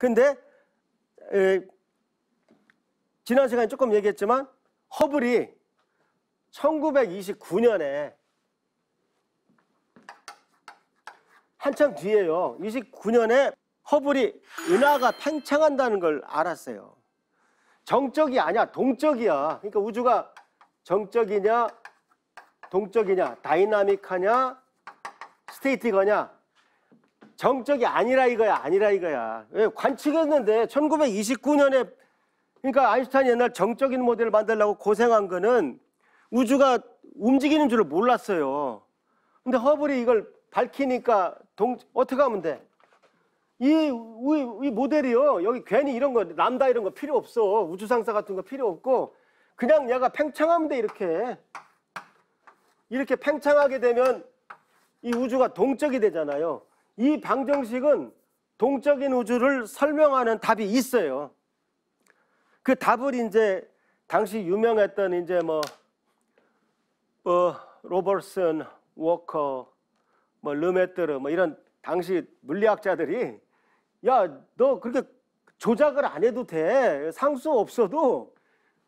근데 에, 지난 시간에 조금 얘기했지만 허블이 1929년에 한참 뒤에요. 29년에 허블이 은하가 팽창한다는 걸 알았어요. 정적이 아니야, 동적이야. 그러니까 우주가 정적이냐, 동적이냐, 다이나믹하냐, 스테이틱하냐 정적이 아니라 이거야, 아니라 이거야. 예, 관측했는데 1929년에 그러니까 아인슈타인이 옛날 정적인 모델을 만들려고 고생한 거는 우주가 움직이는 줄을 몰랐어요. 근데 허블이 이걸 밝히니까 동, 어떻게 하면 돼? 이, 이, 이 모델이요. 여기 괜히 이런 거, 람다 이런 거 필요 없어. 우주상사 같은 거 필요 없고 그냥 얘가 팽창하면 돼, 이렇게. 이렇게 팽창하게 되면 이 우주가 동적이 되잖아요. 이 방정식은 동적인 우주를 설명하는 답이 있어요. 그 답을 이제 당시 유명했던 이제 뭐 어, 로버슨, 워커, 뭐 르메뜨르 뭐 이런 당시 물리학자들이 야너 그렇게 조작을 안 해도 돼 상수 없어도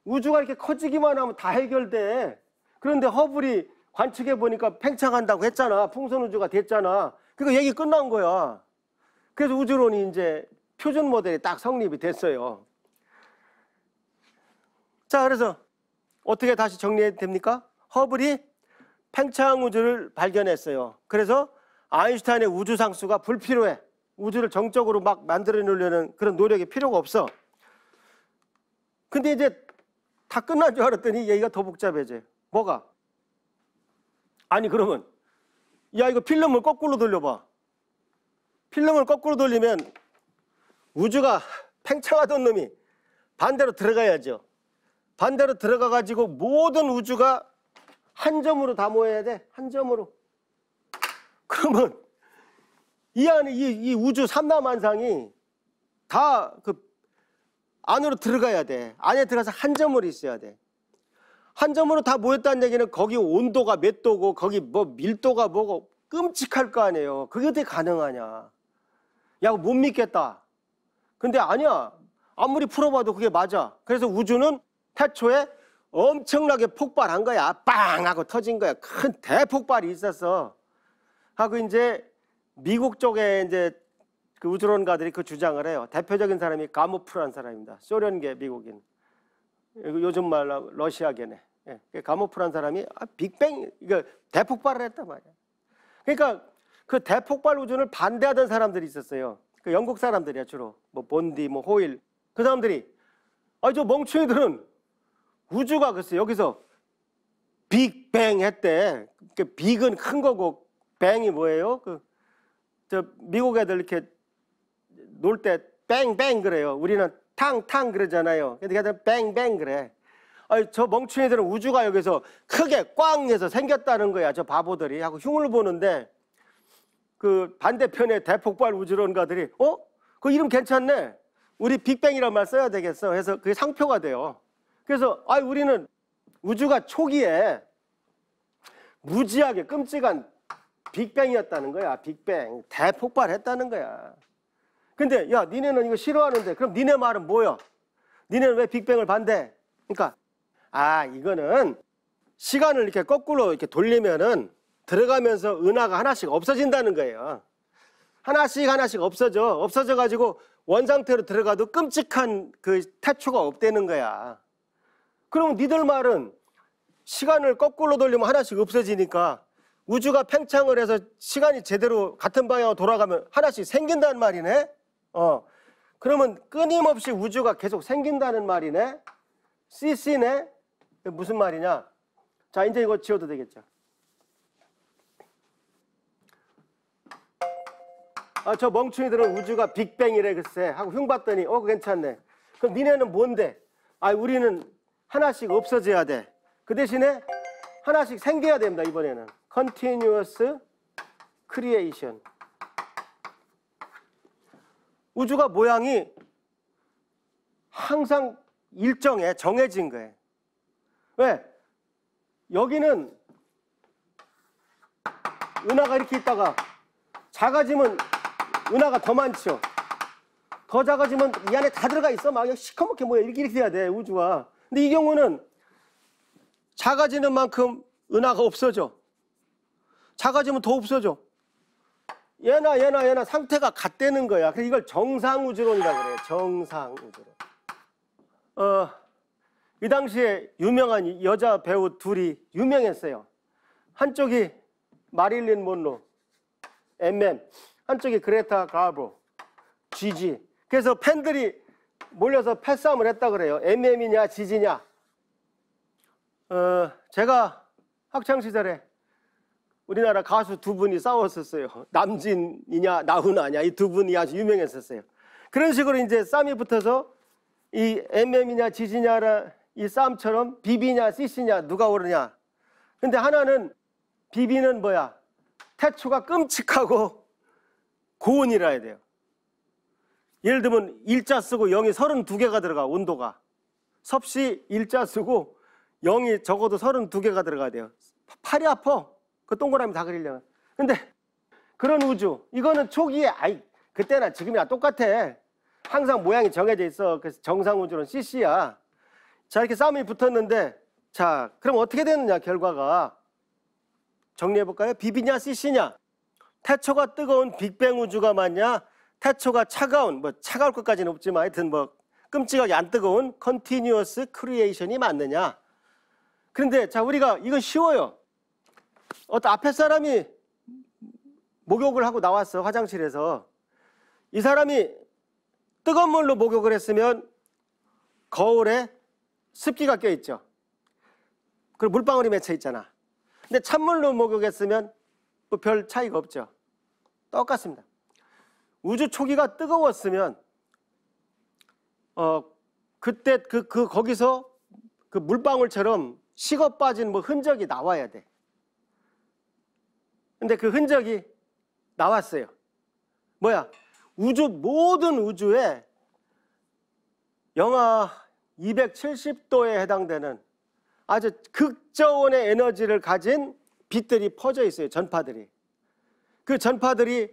우주가 이렇게 커지기만 하면 다 해결돼 그런데 허블이 관측해 보니까 팽창한다고 했잖아 풍선 우주가 됐잖아 그러니까 얘기 끝난 거야. 그래서 우주론이 이제 표준 모델이 딱 성립이 됐어요. 자, 그래서 어떻게 다시 정리해도 됩니까? 허블이 팽창 우주를 발견했어요. 그래서 아인슈타인의 우주 상수가 불필요해. 우주를 정적으로 막 만들어 놓으려는 그런 노력이 필요가 없어. 근데 이제 다 끝난 줄 알았더니 얘기가 더 복잡해져요. 뭐가? 아니, 그러면 야 이거 필름을 거꾸로 돌려봐. 필름을 거꾸로 돌리면 우주가 팽창하던 놈이 반대로 들어가야죠. 반대로 들어가 가지고 모든 우주가 한 점으로 다 모여야 돼. 한 점으로. 그러면 이 안에 이, 이 우주 삼라만상이 다 그 안으로 들어가야 돼. 안에 들어가서 한 점으로 있어야 돼. 한 점으로 다 모였다는 얘기는 거기 온도가 몇 도고 거기 뭐 밀도가 뭐고 끔찍할 거 아니에요. 그게 어떻게 가능하냐. 야, 못 믿겠다. 근데 아니야. 아무리 풀어봐도 그게 맞아. 그래서 우주는 태초에 엄청나게 폭발한 거야. 빵! 하고 터진 거야. 큰 대폭발이 있었어. 하고 이제 미국 쪽에 이제 그 우주론가들이 그 주장을 해요. 대표적인 사람이 가모프라는 사람입니다. 소련계 미국인. 요즘 말로 러시아계네. 예, 그 가모프라는 사람이 아, 빅뱅, 이거 대폭발을 했단 말이야. 그러니까 그 대폭발 우준을 반대하던 사람들이 있었어요. 그 영국 사람들이야 주로 뭐 본디, 뭐 호일 그 사람들이 아저멍청이들은 우주가 글쎄 여기서 빅뱅 했대. 그 빅은 큰 거고 뱅이 뭐예요? 그저 미국 애들 이렇게 놀 때 뱅뱅 그래요. 우리는 탕탕 그러잖아요. 근데 걔들은 뱅뱅 그래. 아니, 저 멍충이들은 우주가 여기서 크게 꽝 해서 생겼다는 거야. 저 바보들이 하고 흉을 보는데 그 반대편의 대폭발 우주론가들이 어? 그 이름 괜찮네. 우리 빅뱅이란 말 써야 되겠어. 해서 그게 상표가 돼요. 그래서 아 우리는 우주가 초기에 무지하게 끔찍한 빅뱅이었다는 거야. 빅뱅. 대폭발했다는 거야. 근데 야, 니네는 이거 싫어하는데 그럼 니네 말은 뭐야? 니네는 왜 빅뱅을 반대? 그러니까 아, 이거는 시간을 이렇게 거꾸로 이렇게 돌리면은 들어가면서 은하가 하나씩 없어진다는 거예요. 하나씩 하나씩 없어져. 없어져 가지고 원상태로 들어가도 끔찍한 그 태초가 없대는 거야. 그럼 니들 말은 시간을 거꾸로 돌리면 하나씩 없어지니까 우주가 팽창을 해서 시간이 제대로 같은 방향으로 돌아가면 하나씩 생긴다는 말이네? 어. 그러면 끊임없이 우주가 계속 생긴다는 말이네? CC네? 무슨 말이냐? 자, 이제 이거 지워도 되겠죠. 아, 저 멍충이들은 우주가 빅뱅이래 글쎄 하고 흉 봤더니 어 괜찮네. 그럼 니네는 뭔데? 아, 우리는 하나씩 없어져야 돼. 그 대신에 하나씩 생겨야 됩니다. 이번에는 continuous creation. 우주가 모양이 항상 일정해 정해진 거예요. 왜? 여기는 은하가 이렇게 있다가 작아지면 은하가 더 많죠. 더 작아지면 이 안에 다 들어가 있어. 막 시커멓게 뭐야. 이렇게, 이렇게 돼야 돼, 우주가. 근데 이 경우는 작아지는 만큼 은하가 없어져. 작아지면 더 없어져. 얘나 얘나 얘나 상태가 같다는 거야. 그래서 이걸 정상우주론이라고 그래 정상우주론. 어, 이 당시에 유명한 여자 배우 둘이 유명했어요. 한쪽이 마릴린 먼로, MM, 한쪽이 그레타 가보, GG. 그래서 팬들이 몰려서 패싸움을 했다 그래요. MM이냐, GG냐. 어, 제가 학창 시절에 우리나라 가수 두 분이 싸웠었어요. 남진이냐, 나훈아냐 이 두 분이 아주 유명했었어요. 그런 식으로 이제 쌈이 붙어서 이 MM이냐, GG냐라 이 쌈처럼 비비냐 씨씨냐 누가 오르냐. 근데 하나는 비비는 뭐야? 태초가 끔찍하고 고온이라 해야 돼요. 예를 들면 일자 쓰고 0이 32개가 들어가 온도가. 섭씨 일자 쓰고 0이 적어도 32개가 들어가야 돼요. 팔이 아파. 그 동그라미 다 그리려면. 근데 그런 우주. 이거는 초기에 아이 그때나 지금이나 똑같아. 항상 모양이 정해져 있어. 그래서 정상 우주는 CC야. 자, 이렇게 싸움이 붙었는데, 자, 그럼 어떻게 되느냐, 결과가. 정리해볼까요? 비비냐, CC냐? 태초가 뜨거운 빅뱅 우주가 맞냐? 태초가 차가운, 뭐, 차가울 것까지는 없지만, 하여튼 뭐, 끔찍하게 안 뜨거운 컨티뉴어스 크리에이션이 맞느냐? 그런데, 자, 우리가, 이건 쉬워요. 어떤 앞에 사람이 목욕을 하고 나왔어, 화장실에서. 이 사람이 뜨거운 물로 목욕을 했으면 거울에 습기가 껴있죠. 그리고 물방울이 맺혀 있잖아. 근데 찬물로 목욕했으면 뭐별 차이가 없죠. 똑같습니다. 우주 초기가 뜨거웠으면 어 그때 그, 그 거기서 그 물방울처럼 식어 빠진 뭐 흔적이 나와야 돼. 근데 그 흔적이 나왔어요. 뭐야? 우주 모든 우주에 영하 270도에 해당되는 아주 극저온의 에너지를 가진 빛들이 퍼져 있어요. 전파들이. 그 전파들이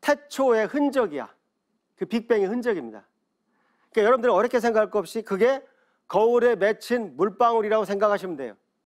태초의 흔적이야. 그 빅뱅의 흔적입니다. 그러니까 여러분들이 어렵게 생각할 것 없이 그게 거울에 맺힌 물방울이라고 생각하시면 돼요.